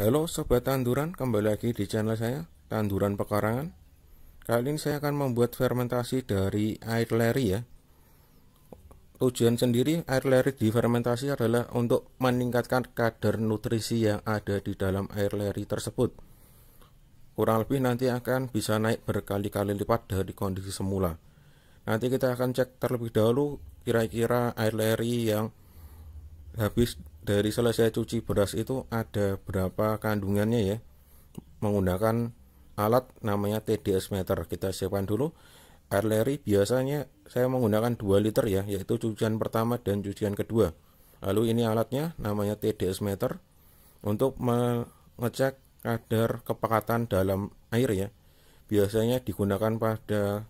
Halo Sobat Tanduran, kembali lagi di channel saya, Tanduran Pekarangan Kali ini saya akan membuat fermentasi dari air leri ya Tujuan sendiri air leri difermentasi adalah untuk meningkatkan kadar nutrisi yang ada di dalam air leri tersebut Kurang lebih nanti akan bisa naik berkali-kali lipat dari kondisi semula Nanti kita akan cek terlebih dahulu kira-kira air leri yang habis dari selesai cuci beras itu ada berapa kandungannya ya menggunakan alat namanya TDS meter kita siapkan dulu air leri biasanya saya menggunakan 2 liter ya yaitu cucian pertama dan cucian kedua lalu ini alatnya namanya TDS meter untuk mengecek kadar kepekatan dalam air ya biasanya digunakan pada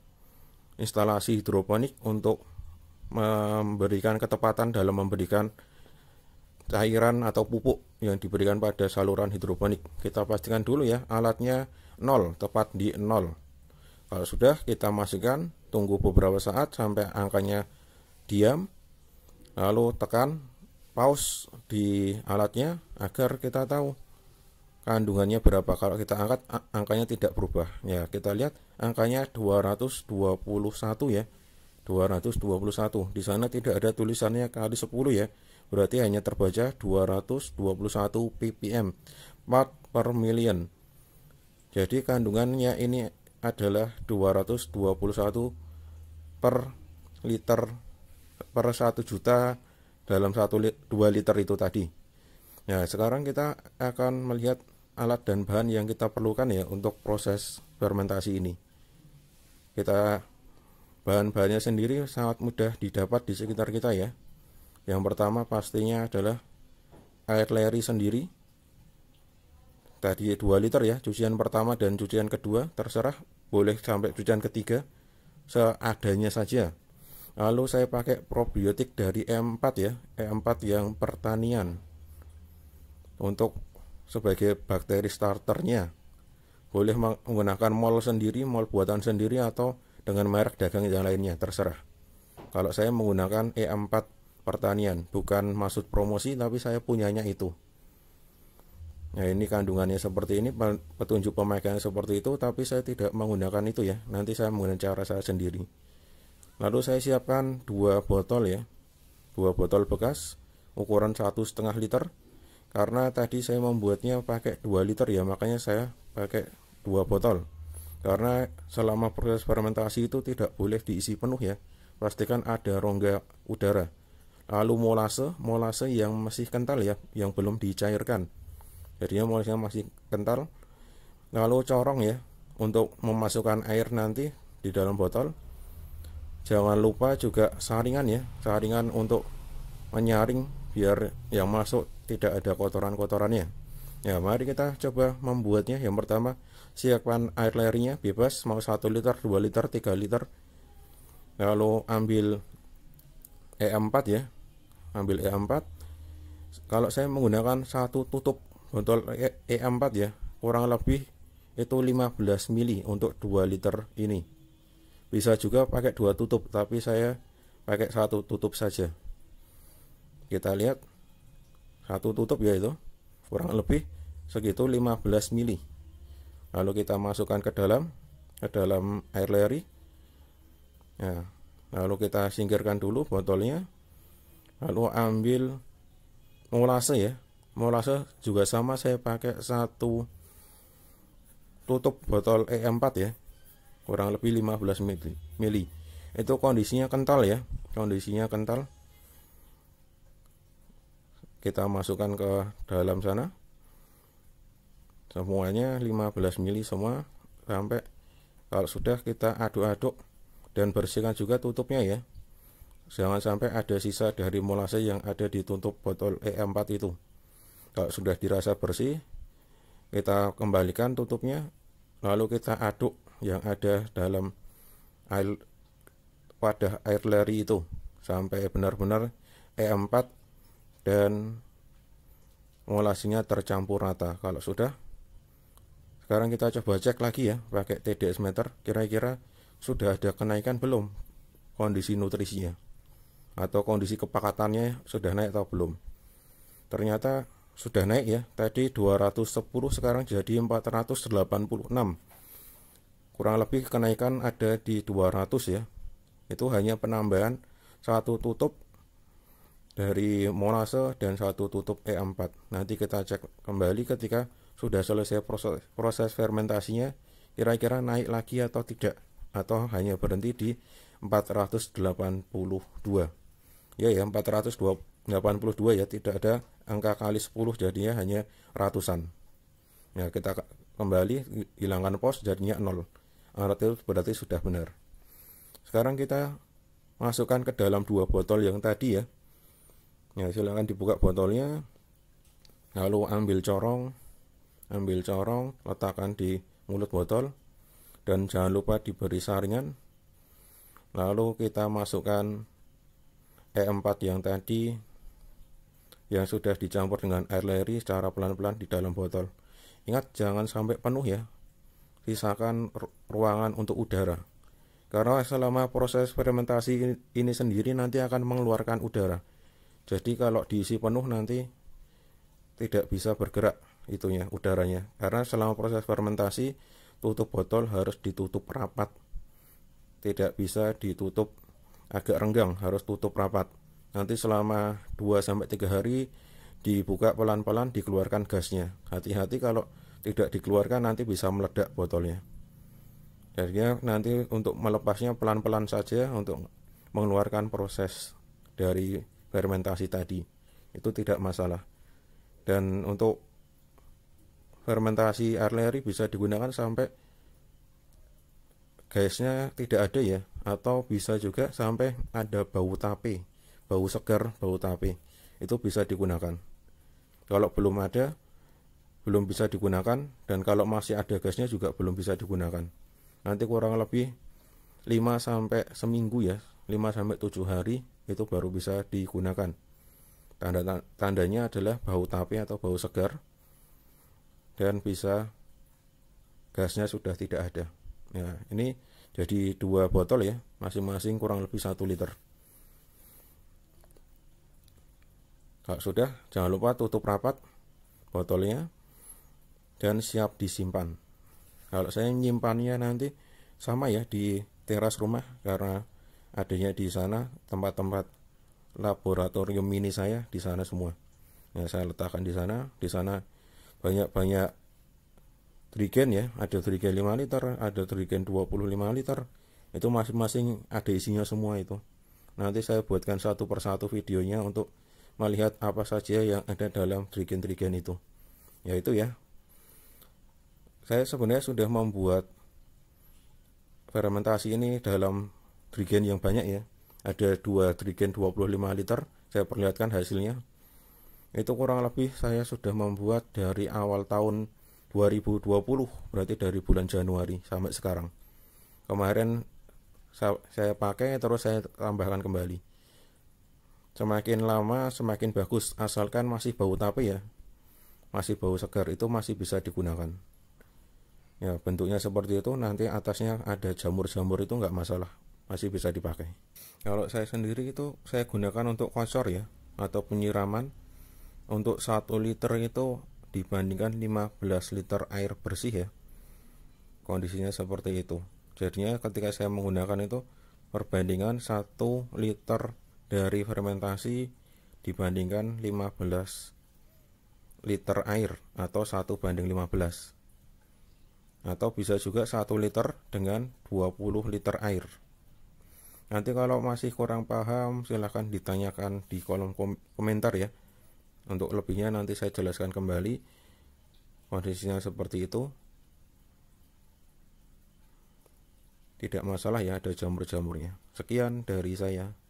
instalasi hidroponik untuk memberikan ketepatan dalam memberikan cairan atau pupuk yang diberikan pada saluran hidroponik. Kita pastikan dulu ya alatnya 0, tepat di 0. Kalau sudah kita masukkan, tunggu beberapa saat sampai angkanya diam. Lalu tekan pause di alatnya agar kita tahu kandungannya berapa. Kalau kita angkat angkanya tidak berubah. Ya, kita lihat angkanya 221 ya. 221. Di sana tidak ada tulisannya kali 10 ya berarti hanya terbaca 221 ppm part per million jadi kandungannya ini adalah 221 per liter per 1 juta dalam 1 2 liter itu tadi Nah sekarang kita akan melihat alat dan bahan yang kita perlukan ya untuk proses fermentasi ini kita bahan-bahannya sendiri sangat mudah didapat di sekitar kita ya yang pertama pastinya adalah air leri sendiri. Tadi 2 liter ya, cucian pertama dan cucian kedua, terserah boleh sampai cucian ketiga seadanya saja. Lalu saya pakai probiotik dari E4 ya, E4 yang pertanian. Untuk sebagai bakteri starternya. Boleh menggunakan mol sendiri, mol buatan sendiri atau dengan merek dagang yang lainnya, terserah. Kalau saya menggunakan E4 pertanian bukan maksud promosi tapi saya punyanya itu Nah ini kandungannya seperti ini petunjuk pemakaian seperti itu tapi saya tidak menggunakan itu ya nanti saya menggunakan cara saya sendiri lalu saya siapkan dua botol ya dua botol bekas ukuran satu setengah liter karena tadi saya membuatnya pakai 2 liter ya makanya saya pakai dua botol karena selama proses fermentasi itu tidak boleh diisi penuh ya pastikan ada rongga udara lalu molase molase yang masih kental ya yang belum dicairkan jadinya molase masih kental lalu corong ya untuk memasukkan air nanti di dalam botol jangan lupa juga saringan ya saringan untuk menyaring biar yang masuk tidak ada kotoran-kotorannya ya mari kita coba membuatnya yang pertama siapkan air lerinya bebas mau 1 liter 2 liter 3 liter lalu ambil E4 ya ambil E4 kalau saya menggunakan satu tutup botol E4 e ya kurang lebih itu 15 mili untuk 2 liter ini bisa juga pakai dua tutup tapi saya pakai satu tutup saja kita lihat satu tutup ya itu kurang lebih segitu 15 mili lalu kita masukkan ke dalam ke dalam air leri ya. lalu kita singkirkan dulu botolnya lalu ambil molase ya molase juga sama saya pakai satu tutup botol E4 ya kurang lebih 15 mili itu kondisinya kental ya kondisinya kental kita masukkan ke dalam sana semuanya 15 mili semua sampai kalau sudah kita aduk-aduk dan bersihkan juga tutupnya ya Jangan sampai ada sisa dari molase yang ada di tutup botol e em 4 itu. Kalau sudah dirasa bersih, kita kembalikan tutupnya, lalu kita aduk yang ada dalam air, wadah air leri itu sampai benar-benar e em 4 dan molasinya tercampur rata. Kalau sudah, sekarang kita coba cek lagi ya pakai TDS meter, kira-kira sudah ada kenaikan belum kondisi nutrisinya atau kondisi kepakatannya sudah naik atau belum. Ternyata sudah naik ya. Tadi 210 sekarang jadi 486. Kurang lebih kenaikan ada di 200 ya. Itu hanya penambahan satu tutup dari Monase dan satu tutup E4. Nanti kita cek kembali ketika sudah selesai proses, proses fermentasinya kira-kira naik lagi atau tidak atau hanya berhenti di 482 ya ya 482 ya tidak ada angka kali 10 jadinya hanya ratusan ya kita kembali hilangkan pos jadinya 0 ah, itu berarti sudah benar sekarang kita masukkan ke dalam dua botol yang tadi ya ya silahkan dibuka botolnya lalu ambil corong ambil corong letakkan di mulut botol dan jangan lupa diberi saringan lalu kita masukkan E4 yang tadi yang sudah dicampur dengan air leri secara pelan-pelan di dalam botol. Ingat jangan sampai penuh ya. Sisakan ruangan untuk udara. Karena selama proses fermentasi ini, sendiri nanti akan mengeluarkan udara. Jadi kalau diisi penuh nanti tidak bisa bergerak itunya udaranya. Karena selama proses fermentasi tutup botol harus ditutup rapat. Tidak bisa ditutup agak renggang harus tutup rapat nanti selama 2 3 hari dibuka pelan-pelan dikeluarkan gasnya hati-hati kalau tidak dikeluarkan nanti bisa meledak botolnya Jadi nanti untuk melepasnya pelan-pelan saja untuk mengeluarkan proses dari fermentasi tadi itu tidak masalah dan untuk fermentasi arleri bisa digunakan sampai gasnya tidak ada ya atau bisa juga sampai ada bau tape bau segar bau tape itu bisa digunakan kalau belum ada belum bisa digunakan dan kalau masih ada gasnya juga belum bisa digunakan nanti kurang lebih 5 sampai seminggu ya 5 sampai 7 hari itu baru bisa digunakan tanda tandanya adalah bau tape atau bau segar dan bisa gasnya sudah tidak ada ya ini jadi dua botol ya masing-masing kurang lebih satu liter kalau sudah jangan lupa tutup rapat botolnya dan siap disimpan kalau saya menyimpannya nanti sama ya di teras rumah karena adanya di sana tempat-tempat laboratorium mini saya di sana semua ya saya letakkan di sana di sana banyak-banyak trigen ya, ada trigen 5 liter, ada trigen 25 liter. Itu masing-masing ada isinya semua itu. Nanti saya buatkan satu persatu videonya untuk melihat apa saja yang ada dalam trigen-trigen itu. Yaitu ya. Saya sebenarnya sudah membuat fermentasi ini dalam trigen yang banyak ya. Ada dua trigen 25 liter, saya perlihatkan hasilnya. Itu kurang lebih saya sudah membuat dari awal tahun 2020 berarti dari bulan Januari sampai sekarang kemarin saya, pakai terus saya tambahkan kembali semakin lama semakin bagus asalkan masih bau tape ya masih bau segar itu masih bisa digunakan ya bentuknya seperti itu nanti atasnya ada jamur-jamur itu nggak masalah masih bisa dipakai kalau saya sendiri itu saya gunakan untuk kocor ya atau penyiraman untuk satu liter itu dibandingkan 15 liter air bersih ya kondisinya seperti itu jadinya ketika saya menggunakan itu perbandingan 1 liter dari fermentasi dibandingkan 15 liter air atau 1 banding 15 atau bisa juga 1 liter dengan 20 liter air nanti kalau masih kurang paham silahkan ditanyakan di kolom komentar ya untuk lebihnya nanti saya jelaskan kembali kondisinya seperti itu tidak masalah ya ada jamur-jamurnya sekian dari saya